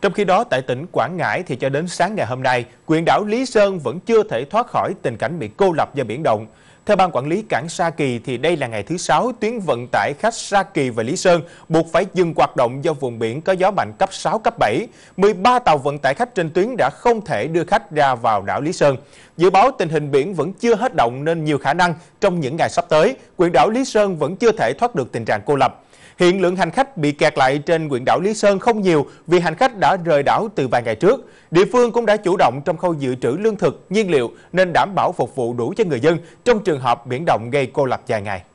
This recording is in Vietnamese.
Trong khi đó, tại tỉnh Quảng Ngãi thì cho đến sáng ngày hôm nay, quyền đảo Lý Sơn vẫn chưa thể thoát khỏi tình cảnh bị cô lập do biển động. Theo ban quản lý cảng Sa Kỳ thì đây là ngày thứ 6 tuyến vận tải khách Sa Kỳ và Lý Sơn buộc phải dừng hoạt động do vùng biển có gió mạnh cấp 6 cấp 7. 13 tàu vận tải khách trên tuyến đã không thể đưa khách ra vào đảo Lý Sơn. Dự báo tình hình biển vẫn chưa hết động nên nhiều khả năng trong những ngày sắp tới, quyện đảo Lý Sơn vẫn chưa thể thoát được tình trạng cô lập. Hiện lượng hành khách bị kẹt lại trên quyện đảo Lý Sơn không nhiều vì hành khách đã rời đảo từ vài ngày trước. Địa phương cũng đã chủ động trong khâu dự trữ lương thực, nhiên liệu nên đảm bảo phục vụ đủ cho người dân trong trường trường hợp biển động gây cô lập dài ngày.